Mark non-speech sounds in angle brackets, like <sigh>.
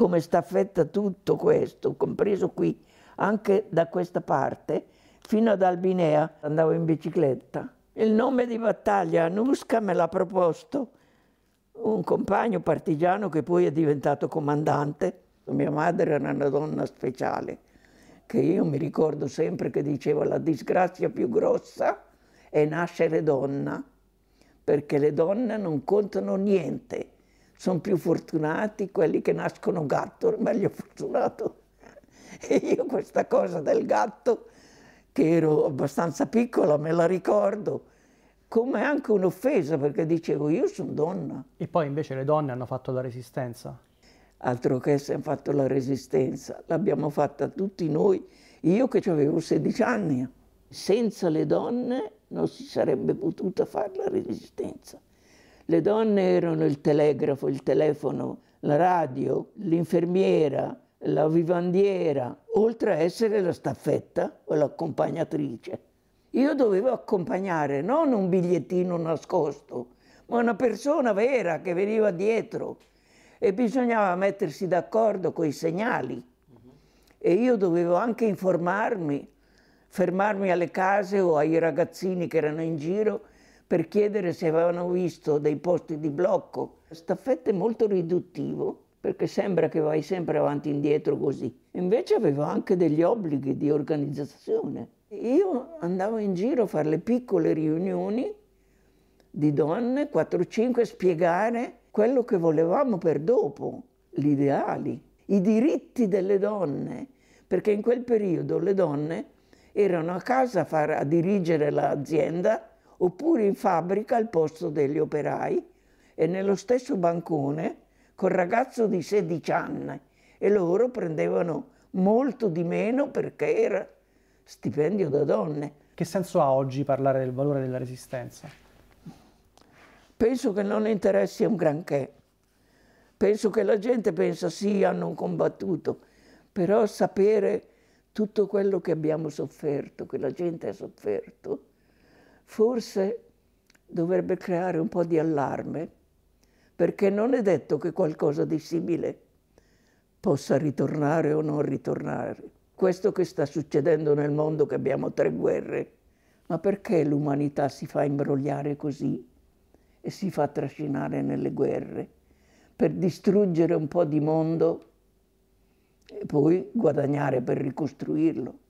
come staffetta tutto questo, compreso qui, anche da questa parte, fino ad Albinea andavo in bicicletta. Il nome di battaglia Anusca me l'ha proposto un compagno partigiano che poi è diventato comandante. Mia madre era una donna speciale, che io mi ricordo sempre che diceva la disgrazia più grossa è nascere donna, perché le donne non contano niente sono più fortunati quelli che nascono gatto, meglio fortunato. E <laughs> io questa cosa del gatto, che ero abbastanza piccola, me la ricordo, come anche un'offesa, perché dicevo io sono donna. E poi invece le donne hanno fatto la resistenza? Altro che se hanno fatto la resistenza, l'abbiamo fatta tutti noi. Io che avevo 16 anni, senza le donne non si sarebbe potuta fare la resistenza. Le donne erano il telegrafo, il telefono, la radio, l'infermiera, la vivandiera, oltre a essere la staffetta o l'accompagnatrice. Io dovevo accompagnare non un bigliettino nascosto, ma una persona vera che veniva dietro e bisognava mettersi d'accordo con i segnali. E io dovevo anche informarmi, fermarmi alle case o ai ragazzini che erano in giro per chiedere se avevano visto dei posti di blocco. Staffetta è molto riduttivo perché sembra che vai sempre avanti e indietro così. Invece avevo anche degli obblighi di organizzazione. Io andavo in giro a fare le piccole riunioni di donne, 4-5, a spiegare quello che volevamo per dopo, gli ideali, i diritti delle donne, perché in quel periodo le donne erano a casa a, far, a dirigere l'azienda oppure in fabbrica al posto degli operai e nello stesso bancone col ragazzo di 16 anni e loro prendevano molto di meno perché era stipendio da donne. Che senso ha oggi parlare del valore della resistenza? Penso che non interessi un granché. Penso che la gente pensa sì, hanno combattuto, però sapere tutto quello che abbiamo sofferto, che la gente ha sofferto, forse dovrebbe creare un po' di allarme, perché non è detto che qualcosa di simile possa ritornare o non ritornare. Questo che sta succedendo nel mondo, che abbiamo tre guerre, ma perché l'umanità si fa imbrogliare così e si fa trascinare nelle guerre? Per distruggere un po' di mondo e poi guadagnare per ricostruirlo.